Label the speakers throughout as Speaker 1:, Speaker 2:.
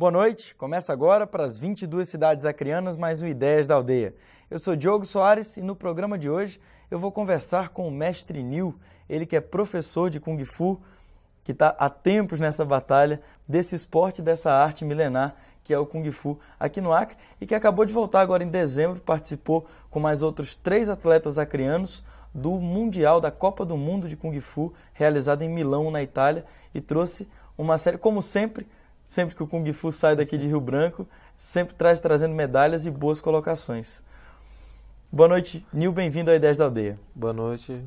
Speaker 1: Boa noite, começa agora para as 22 cidades acrianas mais um Ideias da Aldeia. Eu sou Diogo Soares e no programa de hoje eu vou conversar com o mestre Nil, ele que é professor de Kung Fu, que está há tempos nessa batalha desse esporte, dessa arte milenar que é o Kung Fu aqui no Acre e que acabou de voltar agora em dezembro, participou com mais outros três atletas acrianos do Mundial da Copa do Mundo de Kung Fu, realizado em Milão, na Itália, e trouxe uma série, como sempre, Sempre que o Kung Fu sai daqui de Rio Branco, sempre traz trazendo medalhas e boas colocações. Boa noite, Nil, bem-vindo ao Ideias da Aldeia. Boa noite.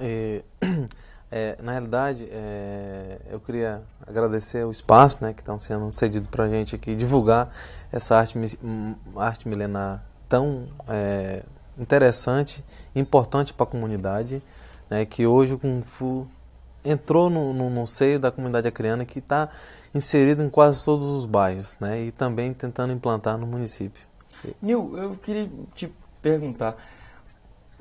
Speaker 2: É, é, na realidade, é, eu queria agradecer o espaço né, que estão sendo cedido para a gente aqui, divulgar essa arte, hum, arte milenar tão é, interessante, importante para a comunidade, né, que hoje o Kung Fu entrou no, no, no seio da comunidade acreana que está inserida em quase todos os bairros, né? E também tentando implantar no município.
Speaker 1: Nil, eu queria te perguntar.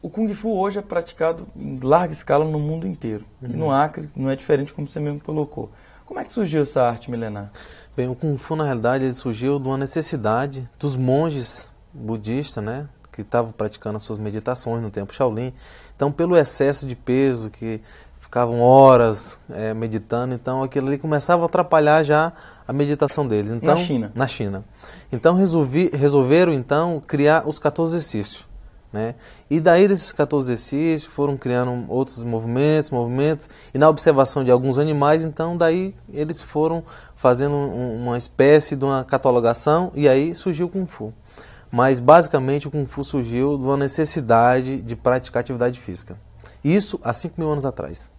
Speaker 1: O Kung Fu hoje é praticado em larga escala no mundo inteiro. Uhum. E no uhum. Acre não é diferente, como você mesmo colocou.
Speaker 2: Como é que surgiu essa arte milenar? Bem, o Kung Fu, na realidade, ele surgiu de uma necessidade dos monges budistas, né? Que estavam praticando as suas meditações no tempo Shaolin. Então, pelo excesso de peso que ficavam horas é, meditando, então aquilo ali começava a atrapalhar já a meditação deles. Então, na China. Na China. Então resolvi, resolveram então criar os 14 exercícios. Né? E daí desses 14 exercícios foram criando outros movimentos, movimentos, e na observação de alguns animais, então daí eles foram fazendo uma espécie de uma catalogação e aí surgiu o Kung Fu. Mas basicamente o Kung Fu surgiu de uma necessidade de praticar atividade física. Isso há 5 mil anos atrás.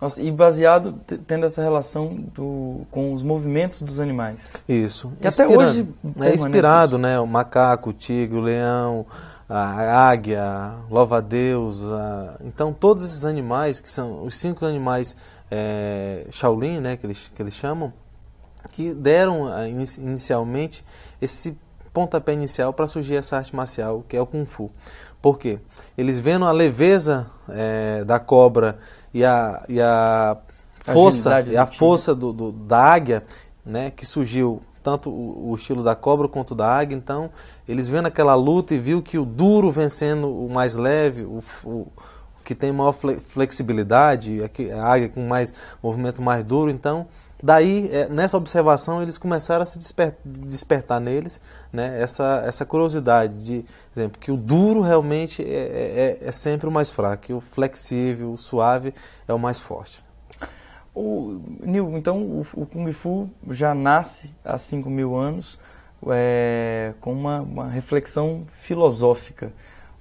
Speaker 1: Nossa, e baseado tendo essa relação do, com os movimentos dos animais. Isso. Que até hoje é inspirado, isso.
Speaker 2: né? O macaco, o tigre, o leão, a águia, louva deus Então, todos esses animais, que são os cinco animais é, Shaolin, né, que eles, que eles chamam, que deram é, inicialmente esse pontapé inicial para surgir essa arte marcial que é o Kung Fu. Por quê? Eles vendo a leveza é, da cobra e a, e a força, e a força do, do, da águia, né, que surgiu tanto o, o, estilo da cobra quanto da águia. Então, eles vendo aquela luta e viu que o duro vencendo o mais leve, o, o que tem maior flexibilidade, a águia com mais movimento mais duro, então Daí, é, nessa observação, eles começaram a se desper despertar neles né, essa, essa curiosidade de, exemplo, que o duro realmente é, é, é, é sempre o mais fraco, que o flexível, o suave é o mais forte. O,
Speaker 1: Nil, então o, o, Kung Fu já nasce há 5 mil anos é, com uma, uma reflexão filosófica.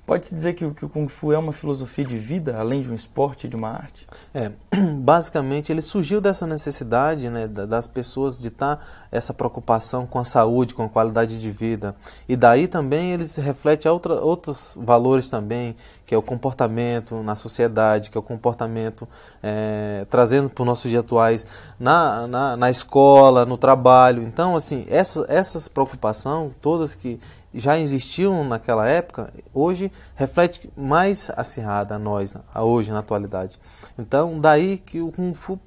Speaker 1: Pode-se dizer que, que, o Kung Fu é uma filosofia
Speaker 2: de vida, além de um esporte e de uma arte? É, basicamente ele surgiu dessa necessidade né, das pessoas de estar tá essa preocupação com a saúde, com a qualidade de vida. E daí também ele se reflete a outra, outros valores também, que é o comportamento na sociedade, que é o comportamento é, trazendo para os nossos dias atuais na, na, na, escola, no trabalho. Então, assim, essa, essas preocupações todas que já existiam naquela época, hoje reflete mais acirrada a nós, a hoje, na atualidade. Então, daí que o Kung Fu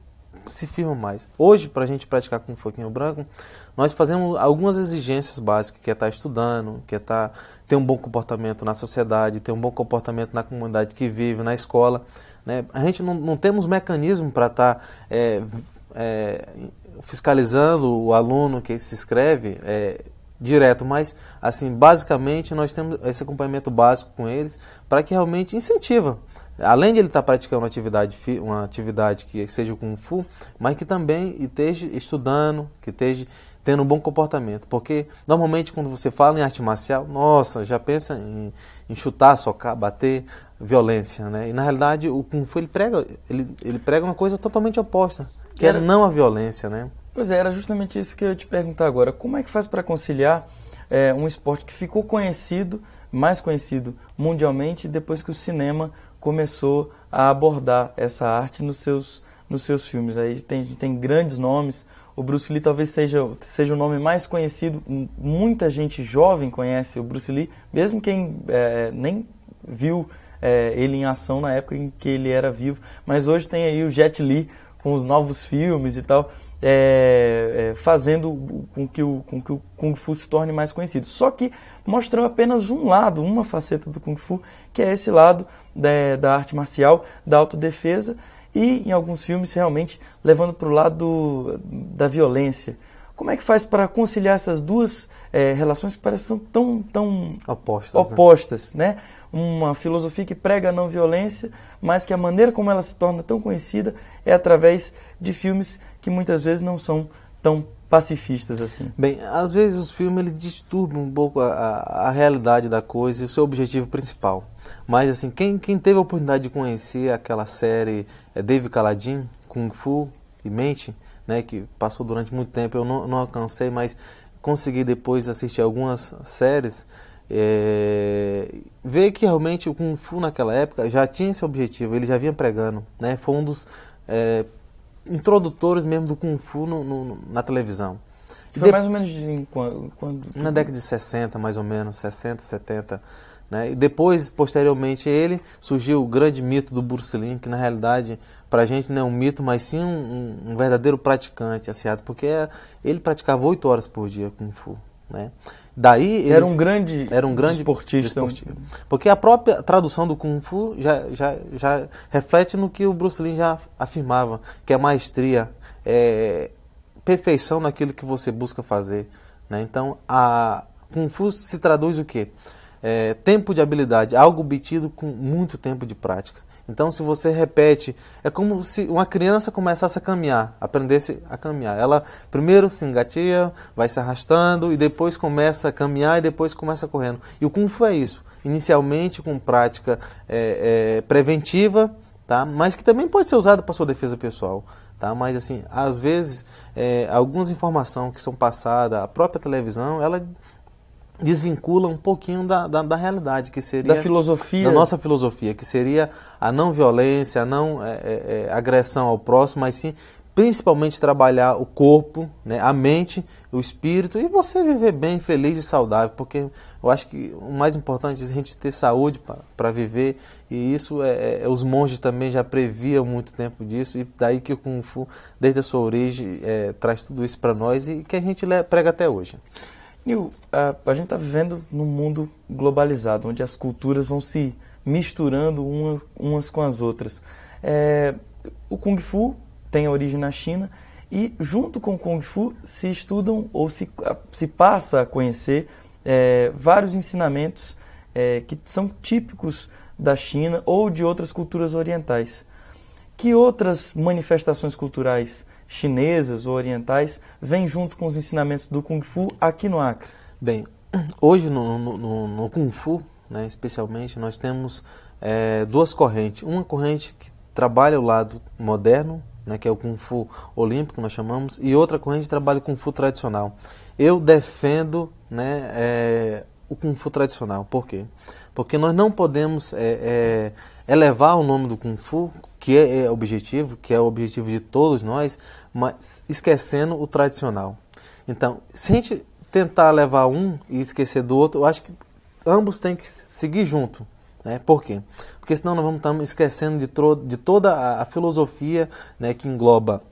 Speaker 2: se firma mais. Hoje, para a gente praticar Kung Fu aqui no Branco, nós fazemos algumas exigências básicas, que é estar tá estudando, que é estar, tá, ter um bom comportamento na sociedade, ter um bom comportamento na comunidade que vive, na escola. Né? A gente não, não temos mecanismo para estar... Tá, é, é, fiscalizando o aluno que se inscreve, é, direto, mas assim, basicamente nós temos esse acompanhamento básico com eles para que realmente incentiva. Além de ele estar tá praticando uma atividade, uma atividade que seja o Kung Fu, mas que também esteja estudando, que esteja tendo um bom comportamento. Porque normalmente quando você fala em arte marcial, nossa, já pensa em, em chutar, socar, bater, violência, né? E na realidade o Kung Fu ele prega, ele, ele prega uma coisa totalmente oposta, que, é não a violência, né? Pois é, era justamente isso que eu ia te
Speaker 1: perguntar agora. Como é que faz para conciliar é, um esporte que ficou conhecido, mais conhecido mundialmente, depois que o cinema começou a abordar essa arte nos seus, nos seus filmes? Aí tem, tem grandes nomes. O Bruce Lee talvez seja, seja o nome mais conhecido. Muita gente jovem conhece o Bruce Lee, mesmo quem é, nem viu é, ele em ação na época em que ele era vivo. Mas hoje tem aí o Jet Li com os novos filmes e tal é, é, fazendo com que, o, com que o Kung Fu se torne mais conhecido. Só que mostrando apenas um lado, uma faceta do Kung Fu, que é esse lado da, né, da arte marcial, da autodefesa, e em alguns filmes realmente levando para o lado da violência. Como é que faz para conciliar essas duas é, relações que parecem tão, tão opostas, né? opostas né? né? uma filosofia que prega a não violência, mas que a maneira como ela se torna tão conhecida é através de filmes que muitas vezes não são tão pacifistas assim.
Speaker 2: Bem, às vezes os filmes eles disturbam um pouco a, a, a realidade da coisa e o seu objetivo principal. Mas assim, quem, quem teve a oportunidade de conhecer aquela série é, Dave Caladin, Kung Fu e Mente, né, que passou durante muito tempo, eu não, não alcancei, mas consegui depois assistir algumas séries é, ver que realmente o Kung Fu naquela época já tinha esse objetivo, ele já vinha pregando, né? Foi um dos é, introdutores mesmo do Kung Fu no, no, na televisão. Foi de... mais ou menos de... quando, Na década de 60, mais ou menos, 60, 70. Né? E depois, posteriormente, ele surgiu o grande mito do Bruce Lee, que na realidade, para a gente não é um mito, mas sim um, um verdadeiro praticante, assim, porque é, ele praticava oito horas por dia Kung Fu. Né? Daí ele era um grande era um grande é esportista, porque a própria tradução do kung fu já, já, já reflete no que o Bruce Lee já afirmava, que é maestria, é perfeição naquilo que você busca fazer. Né? Então a kung fu se traduz o quê? É, tempo de habilidade, algo obtido com muito tempo de prática. Então, se você repete, é como se uma criança começasse a caminhar, aprendesse a caminhar. Ela primeiro se engatia, vai se arrastando e depois começa a caminhar e depois começa correndo. E o Kung Fu é isso. Inicialmente com prática é, é, preventiva, tá? mas que também pode ser usada para sua defesa pessoal. Tá? Mas, assim, às vezes, é, algumas informações que são passadas, a própria televisão, ela desvincula um pouquinho da, da, da, realidade que seria da filosofia da nossa filosofia que seria a não violência a não é, é, é, agressão ao próximo mas sim principalmente trabalhar o corpo né a mente o espírito e você viver bem feliz e saudável porque eu acho que o mais importante é a gente ter saúde para viver e isso é, é, é, os monges também já previam muito tempo disso e daí que o kung fu desde a sua origem é, traz tudo isso para nós e que a gente prega até hoje Nil, a, a gente está
Speaker 1: vivendo num mundo globalizado, onde as culturas vão se misturando umas, umas com as outras. É, o Kung Fu tem origem na China e, junto com o Kung Fu, se estudam ou se, se passa a conhecer é, vários ensinamentos é, que são típicos da China ou de outras culturas orientais. Que outras manifestações culturais chinesas ou orientais vêm junto com os ensinamentos do Kung Fu aqui no Acre? Bem, hoje
Speaker 2: no, no, no Kung Fu, né, especialmente, nós temos é, duas correntes. Uma corrente que trabalha o lado moderno, né, que é o Kung Fu olímpico, nós chamamos, e outra corrente trabalha o Kung Fu tradicional. Eu defendo né, é, o Kung Fu tradicional. Por quê? Porque nós não podemos é, é, elevar o nome do Kung Fu que é, é objetivo, que é o objetivo de todos nós, mas esquecendo o tradicional. Então, se a gente tentar levar um e esquecer do outro, eu acho que ambos têm que seguir junto. Né? Por quê? Porque senão nós vamos estar esquecendo de, de toda a, a filosofia né, que engloba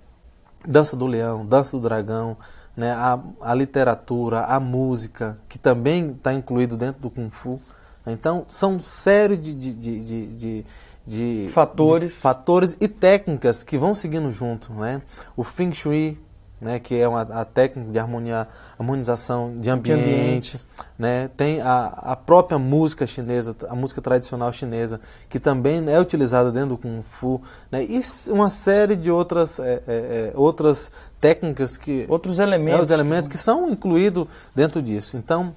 Speaker 2: dança do leão, dança do dragão, né, a, a literatura, a música, que também está incluído dentro do Kung Fu. Então, são séries de, de, de, de, de fatores, de fatores e técnicas que vão seguindo junto, né? O Feng Shui, né, que é uma a técnica de harmonia, harmonização de ambiente, de ambiente. né? Tem a, a própria música chinesa, a música tradicional chinesa, que também é utilizada dentro do kung fu, né? E uma série de outras é, é, é outras técnicas que outros né, elementos, né, os elementos que são incluídos dentro disso. Então,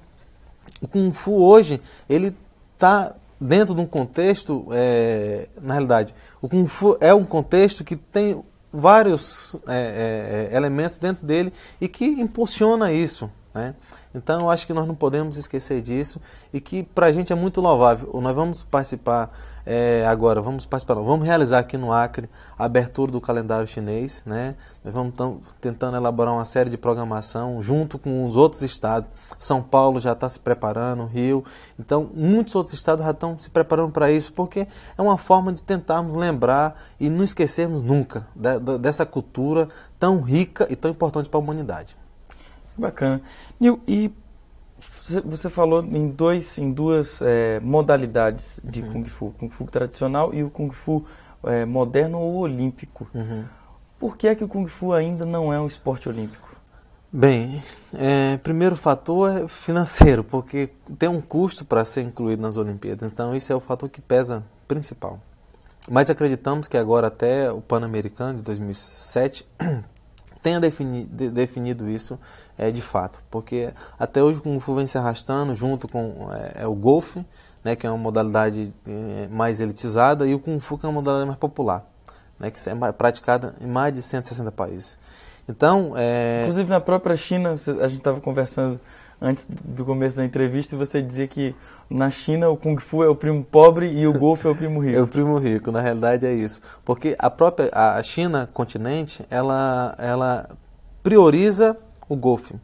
Speaker 2: o kung fu hoje ele está dentro de um contexto, é, na realidade, o Kung Fu é um contexto que tem vários é, é, é, elementos dentro dele e que impulsiona isso. Né? Então, eu acho que nós não podemos esquecer disso e que para a gente é muito louvável. Nós vamos participar é, agora, vamos participar, vamos realizar aqui no Acre a abertura do calendário chinês, né? Nós vamos tentando elaborar uma série de programação junto com os outros estados. São Paulo já está se preparando, Rio. Então, muitos outros estados já estão se preparando para isso, porque é uma forma de tentarmos lembrar e não esquecermos nunca da, da, dessa cultura tão rica e tão importante para a humanidade. Bacana. E, e você falou
Speaker 1: em dois, em duas é, modalidades de uhum. kung fu, kung fu tradicional e o kung fu é, moderno ou olímpico. Uhum. Por que é que o kung fu ainda não é um
Speaker 2: esporte olímpico? Bem, é, primeiro fator é financeiro, porque tem um custo para ser incluído nas Olimpíadas. Então isso é o fator que pesa principal. Mas acreditamos que agora até o Pan-Americano de 2007 tenha defini, de, definido isso é, de fato. Porque até hoje o Kung Fu vem se arrastando junto com é, é, o golfe, né, que é uma modalidade é, mais elitizada, e o Kung Fu que é uma modalidade mais popular, né, que é praticada em mais de 160 países. Então, é... Inclusive na
Speaker 1: própria China, a gente estava conversando antes do começo da entrevista
Speaker 2: e você dizia que na China o Kung Fu é o primo pobre e o Golfe é o primo rico. é o primo rico, na realidade é isso. Porque a própria a China, continente, ela, ela prioriza o golfe.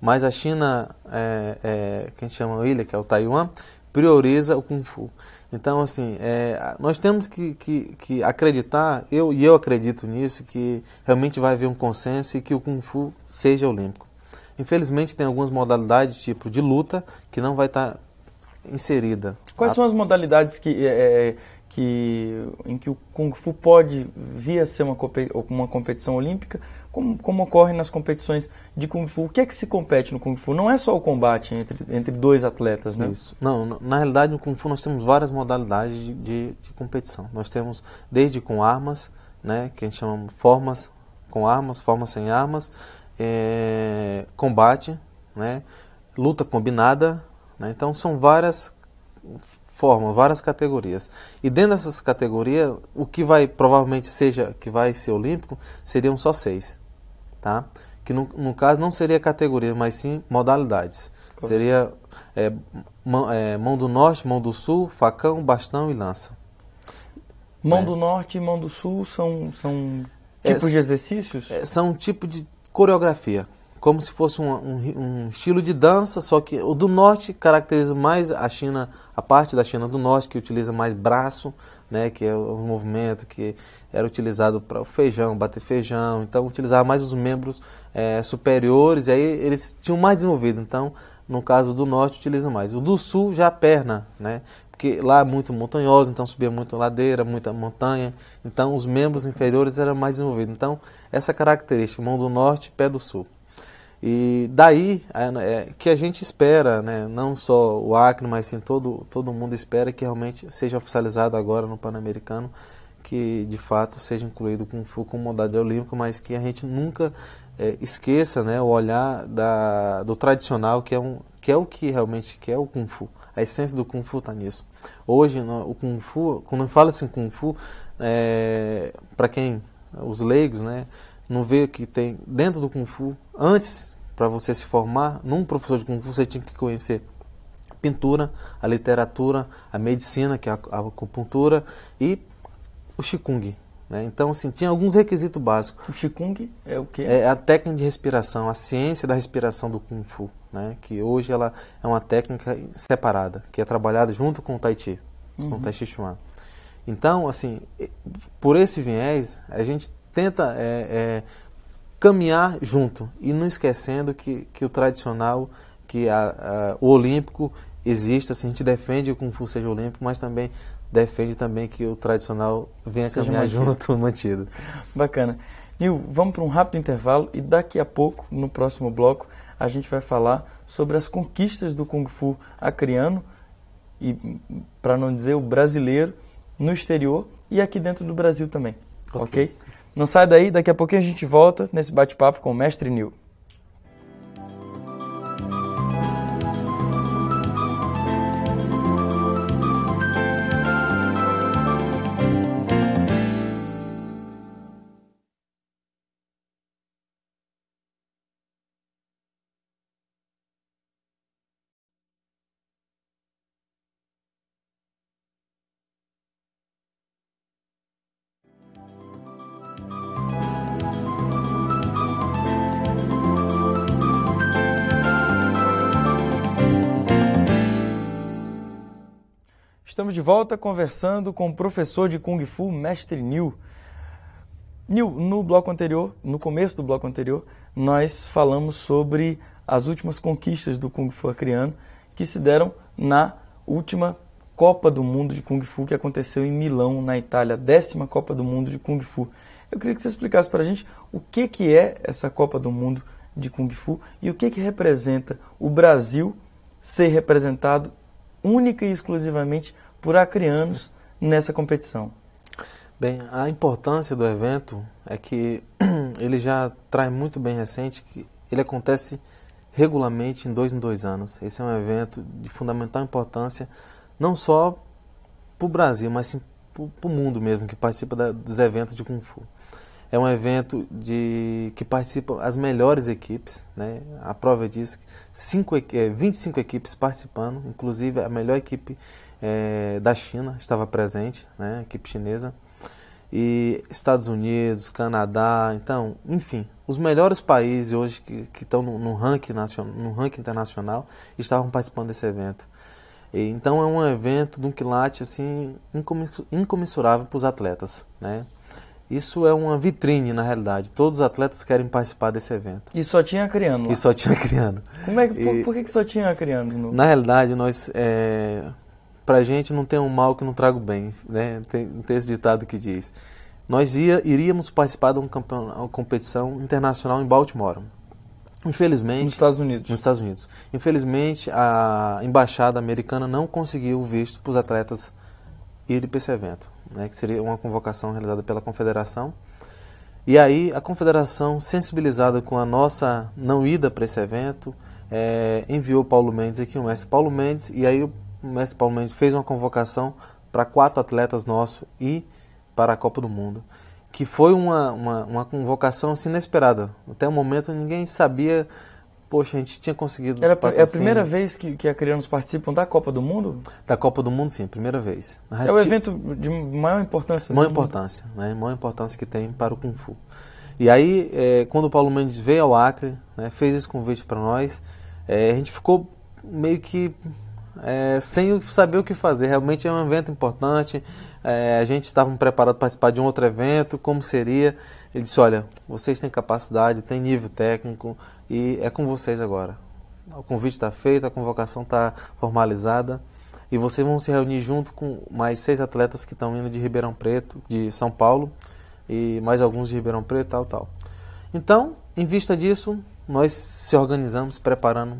Speaker 2: Mas a China, é, é, que a gente chama ilha, que é o Taiwan, prioriza o Kung Fu. Então, assim, é, nós temos que, que, que, acreditar, eu, e eu acredito nisso, que realmente vai haver um consenso e que o Kung Fu seja olímpico. Infelizmente tem algumas modalidades tipo de luta que não vai estar tá inserida. Quais a... são as modalidades que, é, é, que,
Speaker 1: em que o Kung Fu pode vir a ser uma, uma competição olímpica, como, como, ocorre nas competições de Kung Fu? O que é que se compete no Kung Fu? Não é só o combate entre, entre dois
Speaker 2: atletas, né? Isso. Não, na realidade no Kung Fu nós temos várias modalidades de, de, de competição. Nós temos desde com armas, né, que a gente chama formas com armas, formas sem armas, é, combate, né? luta combinada. Né? Então são várias formas, várias categorias. E dentro dessas categorias, o que vai provavelmente seja que vai ser olímpico seriam só seis, tá? Que no, no caso não seria categoria, mas sim modalidades. Como? Seria é, mão, é, mão do norte, mão do sul, facão, bastão e lança.
Speaker 1: Mão é. do norte e mão do sul são, são é, tipos de
Speaker 2: exercícios? É, são tipo de coreografia, como se fosse um, um, um, estilo de dança, só que o do norte caracteriza mais a China, a parte da China do norte que utiliza mais braço, né, que é o movimento que era utilizado para o feijão, bater feijão, então utilizava mais os membros é, superiores, e aí eles tinham mais desenvolvido, então no caso do norte utiliza mais. O do sul já a perna, né? porque lá é muito montanhoso, então subia muita ladeira, muita montanha, então os membros inferiores eram mais desenvolvidos. Então, essa característica, mão do norte, pé do sul. E daí é, né, é, que a gente espera, né, não só o Acre, mas sim todo, todo mundo espera que realmente seja oficializado agora no Pan-Americano, que de fato seja incluído com Fu como modalidade olímpica, mas que a gente nunca é, esqueça né, o olhar da, do tradicional, que é, um, que é o que realmente é o Kung Fu. A essência do Kung Fu está nisso. Hoje, no, o Kung Fu, quando fala-se em Kung Fu, é, para quem, os leigos, né, não vê que tem dentro do Kung Fu, antes, para você se formar num professor de Kung Fu, você tinha que conhecer pintura, a literatura, a medicina, que é a acupuntura, e o Qigong, né? Então, assim, tinha alguns requisitos básicos. O Qigong é o quê? É a técnica de respiração, a ciência da respiração do Kung Fu, né? que hoje ela é uma técnica separada, que é trabalhada junto com o Tai Chi, uhum. com o uhum. Tai Chi Chuan. Então, assim, por esse viés, a gente tenta é, é, caminhar junto e não esquecendo que, que o tradicional, que a, a, o olímpico existe, assim, a gente defende que o Kung Fu seja olímpico, mas também defende também que o tradicional venha Seja caminhar mantido. junto, mantido.
Speaker 1: Bacana. Nil, vamos para um rápido intervalo e daqui a pouco, no próximo bloco, a gente vai falar sobre as conquistas do Kung Fu acriano e, para não dizer, o brasileiro no exterior e aqui dentro do Brasil também, ok? okay? Não sai daí, daqui a pouquinho a gente volta nesse bate-papo com o Mestre Nil. Estamos de volta conversando com o professor de Kung Fu, Mestre Niu. Niu, no bloco anterior, no começo do bloco anterior, nós falamos sobre as últimas conquistas do Kung Fu acreano que se deram na última Copa do Mundo de Kung Fu que aconteceu em Milão, na Itália, décima Copa do Mundo de Kung Fu. Eu queria que você explicasse para a gente o que, que é essa Copa do Mundo de Kung Fu e o que, que representa o Brasil ser representado única e exclusivamente por acrianos nessa competição?
Speaker 2: Bem, a importância do evento é que ele já traz muito bem recente que ele acontece regularmente em dois em dois anos. Esse é um evento de fundamental importância, não só para o Brasil, mas sim para o mundo mesmo, que participa da, dos eventos de Kung Fu. É um evento de que participam as melhores equipes, né? a prova diz que cinco, é, 25 equipes participando, inclusive a melhor equipe é, da China estava presente, né, equipe chinesa, e Estados Unidos, Canadá, então, enfim, os melhores países hoje que, que estão no, no, ranking nacional, no ranking internacional estavam participando desse evento. E, então é um evento de um quilate assim incomensurável para os atletas, né? Isso é uma vitrine, na realidade. Todos os atletas querem participar desse evento. E só tinha criando? E só tinha criando. Como é que, por, e, por
Speaker 1: que, que só tinha criando? No... Na
Speaker 2: realidade, nós é, para a gente não tem um mal que não traga o bem, né? Tem, tem esse ditado que diz. Nós ia, iríamos participar de uma, uma competição internacional em Baltimore. Infelizmente. Nos Estados Unidos. Nos Estados Unidos. Infelizmente, a embaixada americana não conseguiu o visto para os atletas irem para esse evento, né, que seria uma convocação realizada pela confederação. E aí, a confederação, sensibilizada com a nossa não ida para esse evento, é, enviou Paulo Mendes aqui, o mestre Paulo Mendes, e aí o o Mestre Mendes fez uma convocação para quatro atletas nossos e para a Copa do Mundo, que foi uma, uma, uma convocação assim, inesperada. Até o momento ninguém sabia, poxa, a gente tinha conseguido. Era, é a primeira
Speaker 1: vez que, que criança participam
Speaker 2: da Copa do Mundo? Da Copa do Mundo, sim, primeira vez. É o evento de maior importância. Maior importância, né? Maior importância que tem para o Kung Fu. E aí, é, quando o Paulo Mendes veio ao Acre, né, fez esse convite para nós, é, a gente ficou meio que é, sem saber o que fazer. Realmente é um evento importante. É, a gente estava preparado para participar de um outro evento, como seria? Ele disse: Olha, vocês têm capacidade, têm nível técnico e é com vocês agora. O convite está feito, a convocação está formalizada e vocês vão se reunir junto com mais seis atletas que estão indo de Ribeirão Preto, de São Paulo e mais alguns de Ribeirão Preto, tal, tal. Então, em vista disso, nós se organizamos, preparando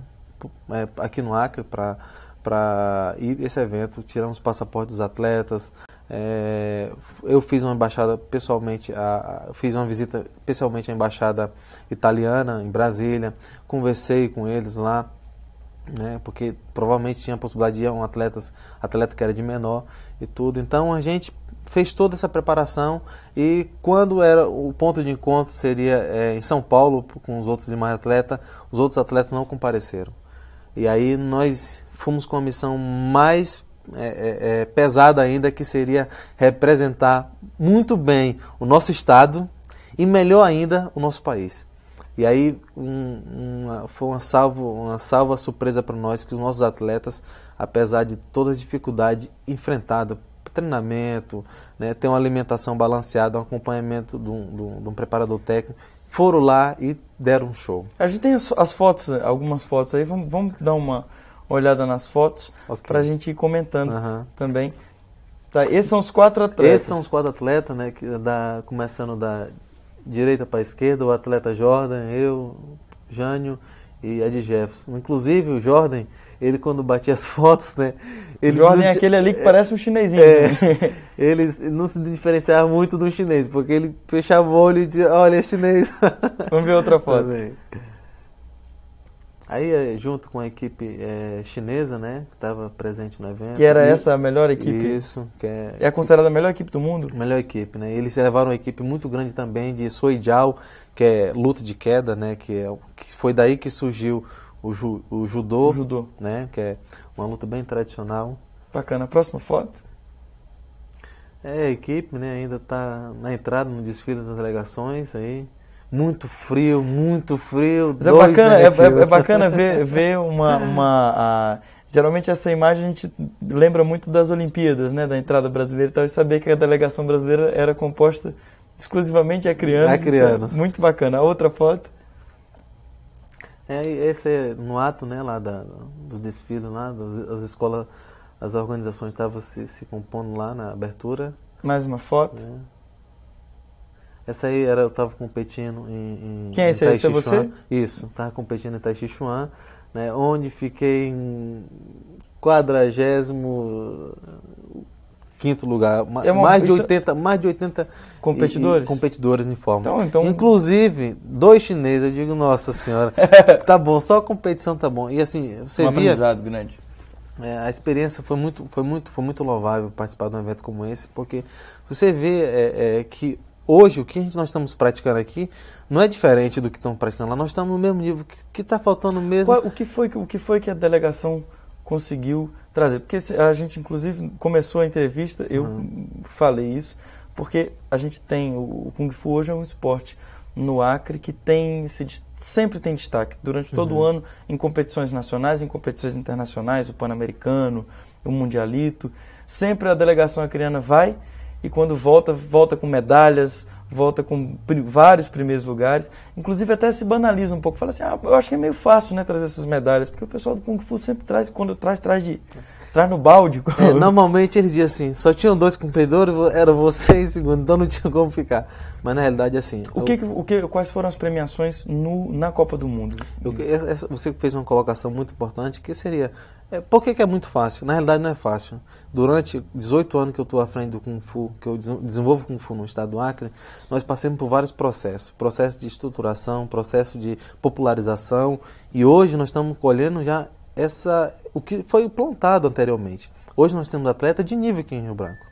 Speaker 2: é, aqui no Acre para para ir esse evento, tiramos passaportes dos atletas. É, eu fiz uma embaixada pessoalmente, a, fiz uma visita pessoalmente à embaixada italiana em Brasília, conversei com eles lá, né, porque provavelmente tinha a possibilidade de ir um atleta, atleta que era de menor e tudo. Então a gente fez toda essa preparação e quando era o ponto de encontro seria é, em São Paulo com os outros demais atletas, os outros atletas não compareceram. E aí nós fomos com a missão mais é, é, é, pesada ainda, que seria representar muito bem o nosso Estado e melhor ainda o nosso país. E aí um, uma, foi uma salva, uma salva surpresa para nós que os nossos atletas, apesar de toda a dificuldade enfrentada, treinamento, né, ter uma alimentação balanceada, um acompanhamento de um, de um, de um preparador técnico, foram lá e deram um show. A gente tem as, as fotos, algumas fotos aí, vamos, vamos dar uma olhada nas fotos
Speaker 1: okay. para a gente ir comentando uhum.
Speaker 2: também. Tá, esses são os quatro atletas. Esses são os quatro atletas, né? Que da, começando da direita para a esquerda, o atleta Jordan, eu, Jânio e Ed Jefferson. Inclusive o Jordan, ele quando batia as fotos, né? Ele Jordan é aquele ali que é, parece um chinesinho. É, né? ele não se diferenciava muito do chinês, porque ele fechava o olho e dizia, olha, é chinês. Vamos ver outra foto. Também. Aí, eh, junto com a equipe é, chinesa, né, que estava presente no evento. Que era e, essa a melhor equipe? Isso. Que é, é considerada a melhor equipe do mundo? Melhor equipe, né. Eles levaram uma equipe muito grande também de Soijal, que é luta de queda, né, que, é, que foi daí que surgiu o, ju, o, judô, o judô, né, que é uma luta bem tradicional. Bacana. Próxima foto? É, a equipe, né, ainda está na entrada no desfile das delegações aí. Muito frio, muito frio. Mas é bacana, é, é, é, bacana ver, ver
Speaker 1: uma. uma a... Geralmente essa imagem a gente lembra muito das Olimpíadas, né, da entrada brasileira e tal, e saber que a delegação brasileira era composta exclusivamente a crianças. A é crianças. É muito bacana. A outra foto.
Speaker 2: É, esse é no ato, né, lá da, do desfile lá, das, as escolas, as organizações estavam se, se compondo lá na abertura. Mais uma foto. É. Essa aí era, eu estava competindo em, em Quem é esse? Esse é você? Isso, estava competindo em Taixichuan, né, onde fiquei em quadragésimo quinto lugar, é uma, mais de 80, é mais de 80 competidores, e, e competidores em forma. Então, então... Inclusive, dois chineses, eu digo, nossa senhora, tá bom, só a competição tá bom. E assim, você um via aprendizado grande. É, a experiência foi muito, foi muito, foi muito louvável participar de um evento como esse, porque você vê é, é que hoje o que nós estamos praticando aqui não é diferente do que estão praticando lá. Nós estamos no mesmo nível. O que está faltando mesmo? Qual, o, que foi, o que foi que a delegação conseguiu
Speaker 1: trazer? Porque a gente, inclusive, começou a entrevista, eu uhum. falei isso, porque a gente tem. O, Kung Fu hoje é um esporte no Acre que tem se, sempre tem destaque durante todo uhum. o ano em competições nacionais, em competições internacionais, o Pan-Americano, o Mundialito. Sempre a delegação acreana vai e quando volta, volta com medalhas, volta com vários primeiros lugares. Inclusive até se banaliza um pouco. Fala assim, ah, eu acho que é meio fácil né, trazer essas medalhas, porque o pessoal do Kung Fu sempre traz, quando traz, traz de.
Speaker 2: Traz no balde. É, normalmente eles dizem assim, só tinham dois competidores, era você e segundo, então não tinha como ficar. Mas na realidade é assim. O que, eu...
Speaker 1: o que, quais foram as premiações no,
Speaker 2: na Copa do Mundo? Eu, essa, você fez uma colocação muito importante, que seria é, por que, que, é muito fácil? Na realidade, não é fácil. Durante 18 anos que eu estou à frente do Kung Fu, que eu desenvolvo Kung Fu no estado do Acre, nós passamos por vários processos: processo de estruturação, processo de popularização, e hoje nós estamos colhendo já essa, o que foi plantado anteriormente. Hoje nós temos atleta de nível aqui em Rio Branco.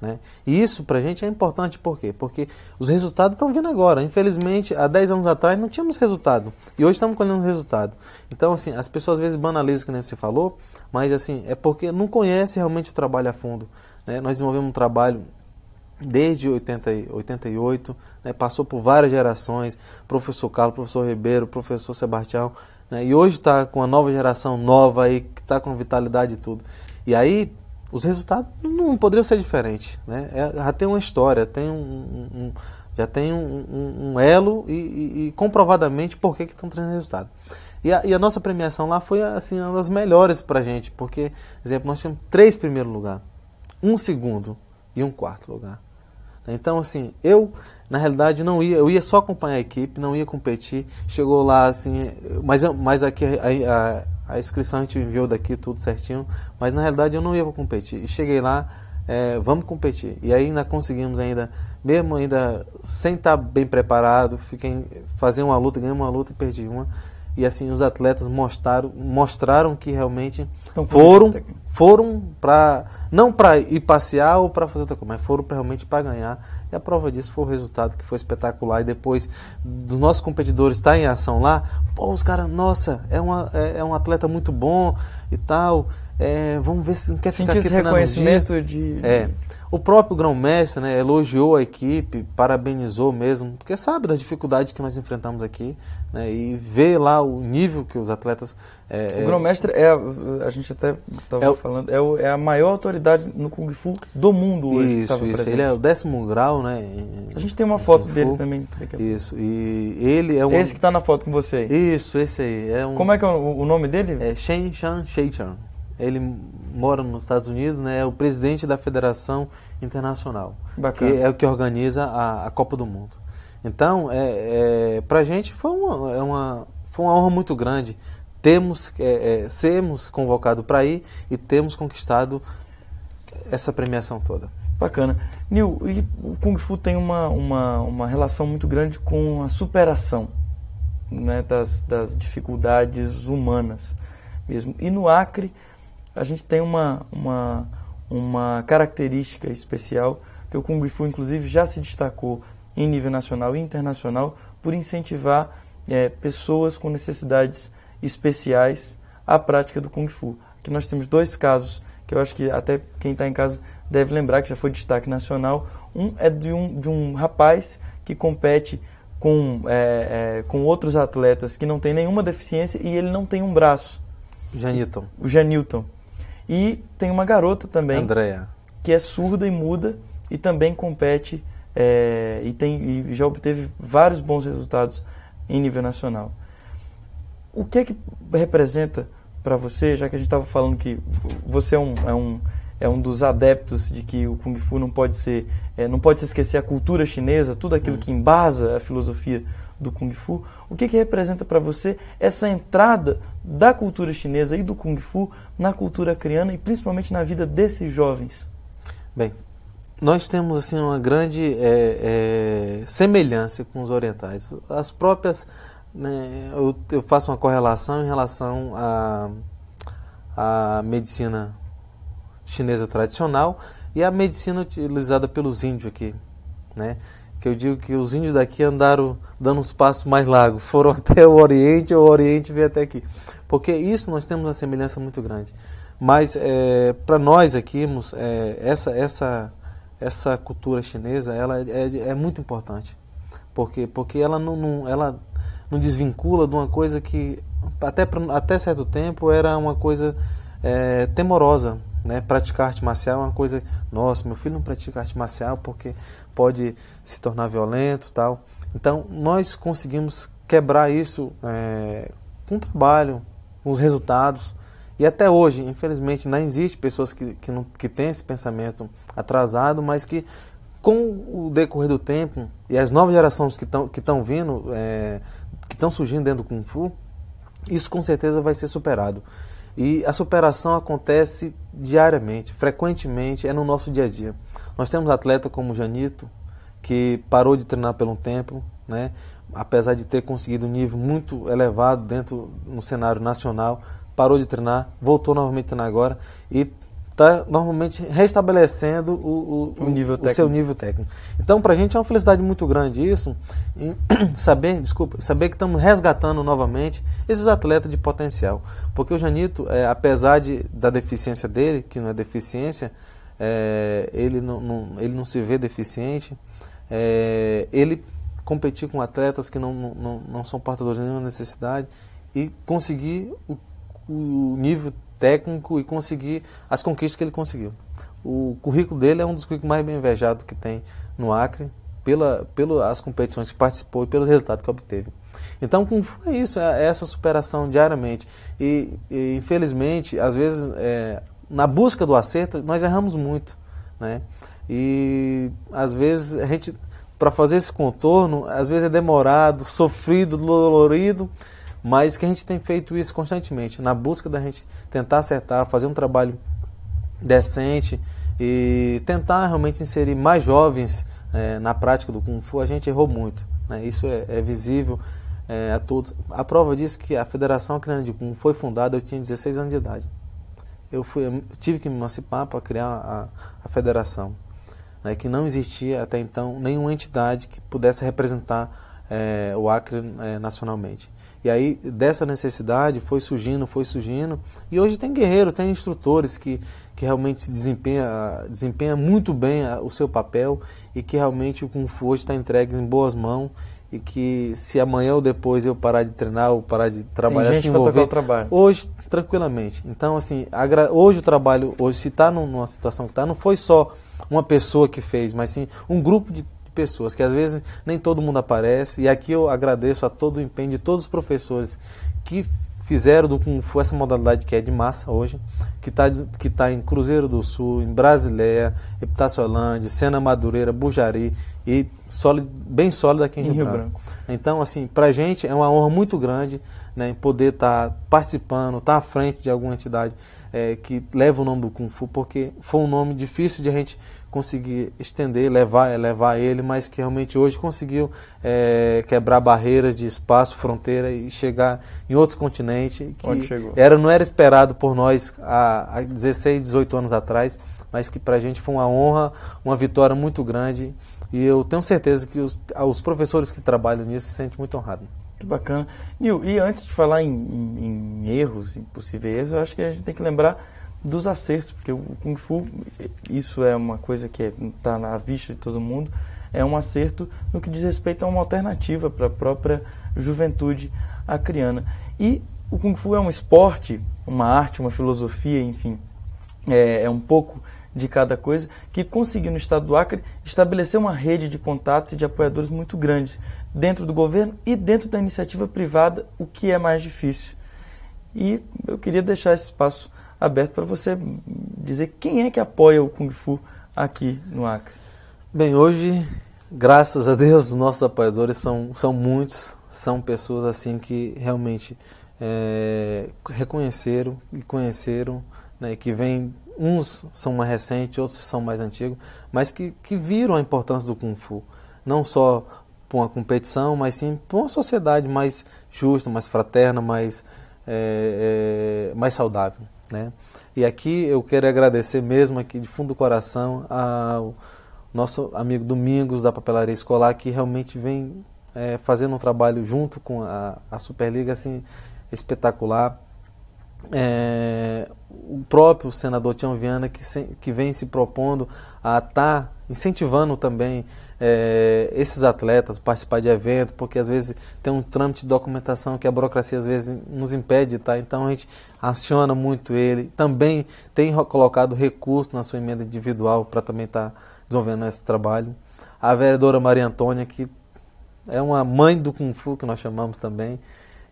Speaker 2: Né? E isso para a gente é importante por quê? Porque os resultados estão vindo agora. Infelizmente, há 10 anos atrás não tínhamos resultado e hoje estamos colhendo resultado. Então, assim, as pessoas às vezes banalizam que nem você falou, mas assim, é porque não conhece realmente o trabalho a fundo. Né? Nós desenvolvemos um trabalho desde 80, 88, né? passou por várias gerações, professor Carlos, professor Ribeiro, professor Sebastião, né? e hoje está com a nova geração nova aí, que está com vitalidade e tudo. E aí, os resultados não poderiam ser diferentes. Né? É, já tem uma história, tem um, um já tem um, um elo e, e, e, comprovadamente por que estão trazendo resultado. E a, e a, nossa premiação lá foi assim, uma das melhores para a gente, porque, exemplo, nós tivemos três primeiro lugar, um segundo e um quarto lugar. Então, assim, eu na realidade, não ia, eu ia só acompanhar a equipe, não ia competir. Chegou lá assim, mas, mas aqui a, a, a, inscrição a gente enviou daqui tudo certinho, mas na realidade eu não ia competir. E cheguei lá, é, vamos competir. E aí ainda conseguimos ainda, mesmo ainda sem estar tá bem preparado, fiquei fazer uma luta, ganhei uma luta e perdi uma. E assim os atletas mostraram, mostraram que realmente então, foram, foram para não para ir passear ou para fazer outra coisa, mas foram pra, realmente para ganhar e a prova disso foi o resultado que foi espetacular. E depois dos nossos competidores estar em ação lá, pô, os caras, nossa, é, uma, é, é um atleta muito bom e tal. É, vamos ver se não quer Sentir ficar aqui esse reconhecimento de, é. O próprio grão-mestre né, elogiou a equipe, parabenizou mesmo, porque sabe da dificuldade que nós enfrentamos aqui né, e vê lá o nível que os atletas. É, o é, grão-mestre é, a, gente até
Speaker 1: estava é falando, é, o, é, a maior autoridade no Kung Fu do mundo hoje. Isso, isso. Ele é o
Speaker 2: décimo grau, né? Em, a gente tem uma foto dele também. Isso, e ele é um. Esse que está na foto com você aí. Isso, esse aí. É um... Como é que é o, o nome dele? É Shen Shan Shei Chan ele mora nos Estados Unidos, né, é o presidente da Federação Internacional, Bacana. que é o que organiza a, a Copa do Mundo. Então, é, é, para a gente foi uma, é uma, foi uma honra muito grande Temos, é, é, sermos convocados para ir e termos conquistado essa premiação toda. Bacana. Nil, e o
Speaker 1: Kung Fu tem uma, uma, uma relação muito grande com a superação né, das, das dificuldades humanas mesmo. E no Acre, a gente tem uma, uma, uma característica especial que o Kung Fu, inclusive, já se destacou em nível nacional e internacional por incentivar é, pessoas com necessidades especiais à prática do Kung Fu. Aqui nós temos dois casos que eu acho que até quem está em casa deve lembrar, que já foi destaque nacional. Um é de um, de um rapaz que compete com, é, é, com outros atletas que não tem nenhuma deficiência e ele não tem um braço. Janilton. O Janilton. E tem uma garota também. Andrea. Que é surda e muda e também compete é, e, tem, e já obteve vários bons resultados em nível nacional. O que é que representa para você, já que a gente estava falando que você é um, é, um, é um dos adeptos de que o Kung Fu não pode ser, é, não pode se esquecer a cultura chinesa, tudo aquilo hum. que embasa a filosofia do Kung Fu, o que, que representa para você essa entrada da cultura chinesa e do Kung Fu na cultura criana
Speaker 2: e principalmente na vida desses jovens? Bem, nós temos assim uma grande é, é, semelhança com os orientais. As próprias, né, eu, eu, faço uma correlação em relação à à medicina chinesa tradicional e à medicina utilizada pelos índios aqui, né? que eu digo que os índios daqui andaram dando uns passos mais largos, foram até o Oriente, ou o Oriente veio até aqui. Porque isso nós temos uma semelhança muito grande. Mas é, para nós aqui, é, essa, essa, essa cultura chinesa ela é, é muito importante. Por quê? Porque ela não, não, ela não desvincula de uma coisa que até, até certo tempo era uma coisa é, temorosa né? Praticar arte marcial é uma coisa, nossa, meu filho não pratica arte marcial porque pode se tornar violento tal. Então, nós conseguimos quebrar isso é, com trabalho, com os resultados. E até hoje, infelizmente, não existe pessoas que, que, não, que têm esse pensamento atrasado, mas que com o decorrer do tempo e as novas gerações que estão que estão vindo, é, que estão surgindo dentro do Kung Fu, isso com certeza vai ser superado. E a superação acontece diariamente, frequentemente, é no nosso dia a dia. Nós temos atleta como Janito, que parou de treinar pelo um tempo, né? apesar de ter conseguido um nível muito elevado dentro no cenário nacional, parou de treinar, voltou novamente a treinar agora e está normalmente restabelecendo o, o, o, nível o seu nível técnico. Então, para a gente é uma felicidade muito grande isso, saber, desculpa, saber que estamos resgatando novamente esses atletas de potencial. Porque o Janito, é, apesar de, da deficiência dele, que não é deficiência, é, ele, não, não, ele não se vê deficiente, é, ele competir com atletas que não, não, não são portadores de nenhuma necessidade e conseguir o, o nível técnico e conseguir as conquistas que ele conseguiu. O currículo dele é um dos currículos mais bem invejados que tem no Acre, pela, pelas competições que participou e pelo resultado que obteve. Então, como foi isso? É, é essa superação diariamente. E, e infelizmente, às vezes, é, na busca do acerto, nós erramos muito. Né? E, às vezes, a gente, para fazer esse contorno, às vezes é demorado, sofrido, dolorido, mas que a gente tem feito isso constantemente, na busca da gente tentar acertar, fazer um trabalho decente e tentar realmente inserir mais jovens é, na prática do Kung Fu, a gente errou muito. Né? Isso é, é visível é, a todos. A prova disso é que a Federação Acreana de Kung foi fundada, eu tinha 16 anos de idade. Eu, fui, eu tive que me emancipar para criar a, a federação, né? que não existia até então nenhuma entidade que pudesse representar é, o Acre é, nacionalmente. E aí dessa necessidade foi surgindo, foi surgindo. E hoje tem guerreiros, tem instrutores que, que realmente se desempenha, desempenha muito bem ah, o seu papel e que realmente o Kung Fu hoje está entregue em boas mãos e que se amanhã ou depois eu parar de treinar ou parar de trabalhar, Tem gente se envolver, o trabalho. hoje tranquilamente. Então assim, hoje o trabalho hoje se está numa situação que está, não foi só uma pessoa que fez, mas sim um grupo de pessoas, que às vezes nem todo mundo aparece. E aqui eu agradeço a todo o empenho de todos os professores que fizeram do Kung Fu essa modalidade que é de massa hoje, que está que tá em Cruzeiro do Sul, em Brasileia, Epitaciolândia, Sena Madureira, Bujari e sólido, bem sólida aqui em, em Rio, Rio Branco. Branco. Então, assim, para a gente é uma honra muito grande né, poder estar tá participando, estar tá à frente de alguma entidade é, que leva o nome do Kung Fu, porque foi um nome difícil de a gente conseguir estender, levar, levar ele, mas que realmente hoje conseguiu é, quebrar barreiras de espaço, fronteira e chegar em outros continentes que Onde chegou. era não era esperado por nós há, há 16, 18 anos atrás, mas que para a gente foi uma honra, uma vitória muito grande e eu tenho certeza que os, ah, os professores que trabalham nisso se sentem muito honrados. Que bacana.
Speaker 1: Nil, e antes de falar em, em, em erros, em possíveis erros, eu acho que a gente tem que lembrar dos acertos, porque o Kung Fu, isso é uma coisa que está é, na vista de todo mundo, é um acerto no que diz respeito a uma alternativa para a própria juventude acriana. E o Kung Fu é um esporte, uma arte, uma filosofia, enfim, é, é um pouco de cada coisa, que conseguiu no estado do Acre estabelecer uma rede de contatos e de apoiadores muito grandes dentro do governo e dentro da iniciativa privada, o que é mais difícil. E eu queria deixar esse espaço aberto para você
Speaker 2: dizer quem é que apoia o Kung Fu aqui no Acre. Bem, hoje, graças a Deus, nossos apoiadores são, são muitos, são pessoas assim que realmente é, reconheceram e conheceram, né, que vêm, uns são mais recentes, outros são mais antigos, mas que, que viram a importância do Kung Fu, não só para uma competição, mas sim para uma sociedade mais justa, mais fraterna, mais, é, é, mais saudável. Né? E aqui eu quero agradecer mesmo aqui de fundo do coração ao nosso amigo Domingos da Papelaria Escolar que realmente vem é, fazendo um trabalho junto com a, a Superliga assim espetacular. É, o próprio senador Tião Viana que, se, que vem se propondo a estar tá incentivando também é, esses atletas participar de evento, porque às vezes tem um trâmite de documentação que a burocracia às vezes nos impede, tá? Então a gente aciona muito ele. Também tem colocado recurso na sua emenda individual para também estar tá desenvolvendo esse trabalho. A vereadora Maria Antônia, que é uma mãe do Kung Fu, que nós chamamos também.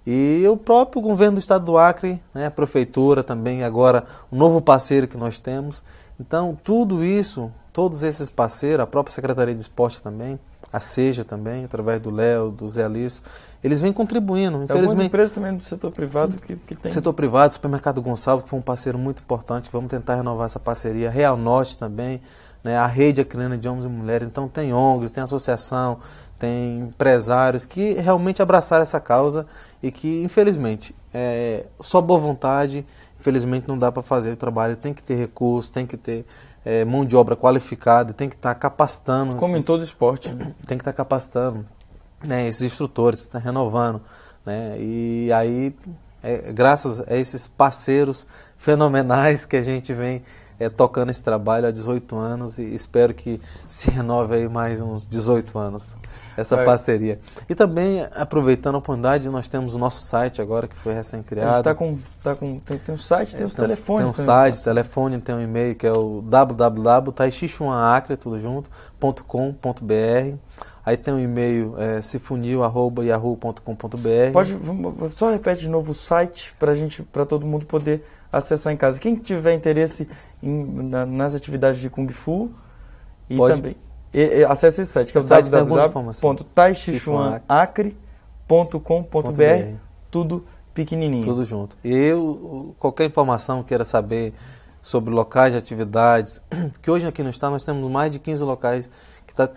Speaker 2: E o próprio governo do estado do Acre, né, a prefeitura também, agora um novo parceiro que nós temos. Então, tudo isso Todos esses parceiros, a própria Secretaria de Esporte também, a Seja também, através do Léo, do Zé Alício, eles vêm contribuindo. Tem algumas empresas também do setor privado que, que tem. Setor privado, Supermercado Gonçalves, que foi um parceiro muito importante, vamos tentar renovar essa parceria. Real Norte também, né, a rede acreana de homens e mulheres. Então tem ONGs, tem associação, tem empresários que realmente abraçaram essa causa e que, infelizmente, é, só boa vontade, infelizmente não dá para fazer o trabalho, tem que ter recursos, tem que ter é, mão de obra qualificada, tem que estar tá capacitando. Como assim, em todo esporte. Né? Tem que estar tá capacitando né, esses instrutores, está renovando. Né, e aí, é, graças a esses parceiros fenomenais que a gente vem é, tocando esse trabalho há 18 anos e espero que se renove aí mais uns 18 anos essa é. parceria. E também, aproveitando a oportunidade, nós temos o nosso site agora que foi recém-criado. Está
Speaker 1: com, tá com tem, tem um site, tem é, os tem, telefones. Tem um também.
Speaker 2: site, telefone, tem um e-mail que é o www.taixixuanacre, tudo junto, .com.br. Aí tem um e-mail, é, sefunil.yahoo.com.br. Pode,
Speaker 1: só repete de novo o site para gente, para todo mundo poder acessar em casa. Quem tiver interesse em, na, nas atividades de Kung Fu e Pode. também e, e, acesse esse site, que é o www.taishichuanacre.com.br,
Speaker 2: tudo pequenininho. Tudo junto. E eu, qualquer informação queira saber sobre locais de atividades, que hoje aqui no estado nós temos mais de 15 locais que está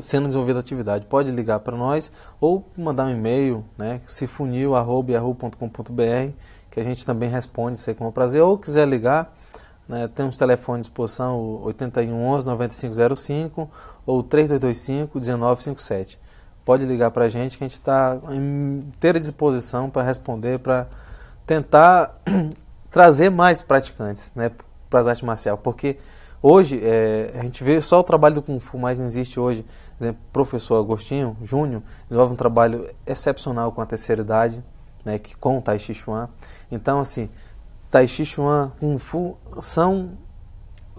Speaker 2: sendo desenvolvida atividade. Pode ligar para nós ou mandar um e-mail, né, sefunil.com.br que a gente também responde isso aí com prazer. Ou quiser ligar, né, tem uns telefones de disposição 8111 9505 ou 3225 1957. Pode ligar para a gente que a gente está em inteira disposição para responder, para tentar trazer mais praticantes né, para as artes marciais. Porque hoje é, a gente vê só o trabalho do Kung Fu, mas existe hoje, por exemplo, o professor Agostinho Júnior desenvolve um trabalho excepcional com a terceira idade né, que com o Tai Chi Chuan. Então, assim, Tai Chi Chuan, Kung Fu são,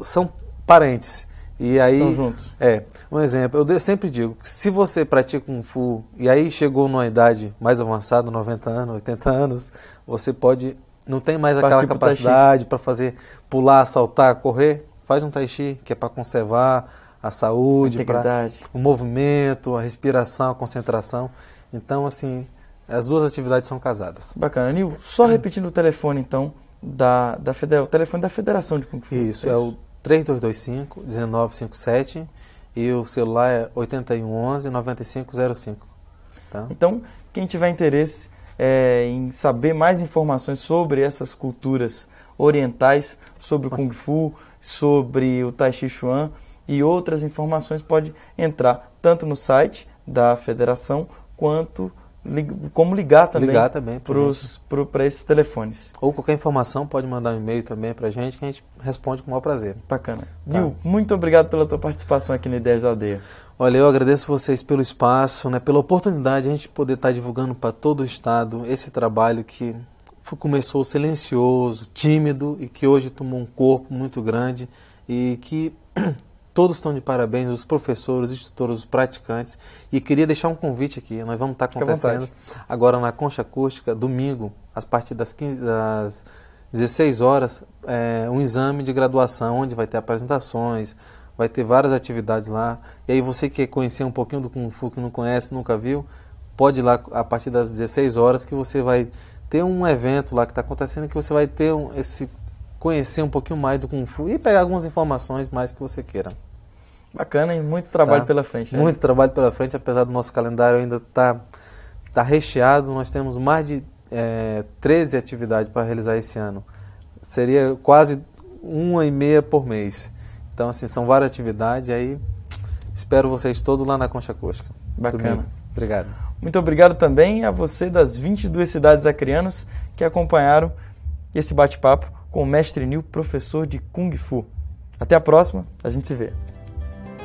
Speaker 2: são parentes. E aí, Estão juntos. É, um exemplo, eu sempre digo que se você pratica Kung Fu e aí chegou numa idade mais avançada, 90 anos, 80 anos, você pode, não tem mais aquela capacidade para fazer pular, saltar, correr, faz um Tai Chi, que é para conservar a saúde, a pra, o movimento, a respiração, a concentração. Então, assim, as duas atividades são
Speaker 1: casadas. Bacana. Nil, só repetindo o telefone, então, da, da Federação, o telefone da Federação de Kung
Speaker 2: Fu. Isso, é, é o 3225-1957 e o celular é 8111-9505. Tá? Então, quem tiver interesse é,
Speaker 1: em saber mais informações sobre essas culturas orientais, sobre o Kung Fu, sobre o Tai Chi Chuan e outras informações, pode entrar tanto no site da Federação quanto como ligar também, ligar também
Speaker 2: para esses telefones. Ou qualquer informação, pode mandar um e-mail também para a gente, que a gente responde com o maior prazer. Bacana. Tá. Nil, muito obrigado pela tua participação aqui no Ideias da Aldeia. Olha, eu agradeço vocês pelo espaço, né, pela oportunidade de a gente poder estar tá divulgando para todo o Estado esse trabalho que começou silencioso, tímido e que hoje tomou um corpo muito grande e que Todos estão de parabéns, os professores, os instrutores, os praticantes. E queria deixar um convite aqui. Nós vamos estar tá acontecendo agora na Concha Acústica, domingo, a partir das, 15, das 16 horas, é, um exame de graduação, onde vai ter apresentações, vai ter várias atividades lá. E aí você que quer conhecer um pouquinho do Kung Fu, que não conhece, nunca viu, pode ir lá a partir das 16 horas que você vai ter um evento lá que está acontecendo que você vai ter um, esse conhecer um pouquinho mais do Kung Fu e pegar algumas informações mais que você queira.
Speaker 1: Bacana, e muito trabalho tá? pela frente. Né? Muito
Speaker 2: trabalho pela frente, apesar do nosso calendário ainda estar tá, tá recheado. Nós temos mais de é, 13 atividades para realizar esse ano. Seria quase uma e meia por mês. Então, assim, são várias atividades. Aí espero vocês todos lá na Concha Acústica. Bacana. Obrigado. Muito obrigado também a você das 22
Speaker 1: cidades acrianas que acompanharam esse bate-papo com o mestre Nil, professor de Kung Fu. Até a próxima, a gente se vê.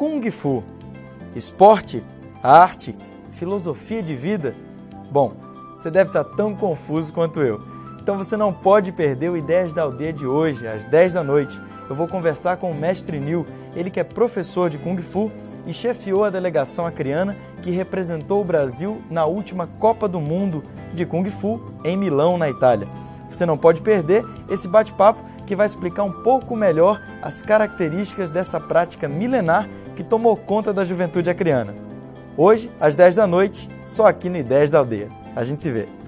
Speaker 1: Kung Fu, esporte, arte, filosofia de vida? Bom, você deve estar tão confuso quanto eu. Então você não pode perder o Ideias da Aldeia de hoje, às 10 da noite. Eu vou conversar com o mestre Nil, ele que é professor de Kung Fu e chefiou a delegação acriana que representou o Brasil na última Copa do Mundo de Kung Fu em Milão, na Itália. Você não pode perder esse bate-papo que vai explicar um pouco melhor as características dessa prática milenar que tomou conta da juventude acriana. Hoje, às 10 da noite, só aqui no Ideias da Aldeia. A gente se vê.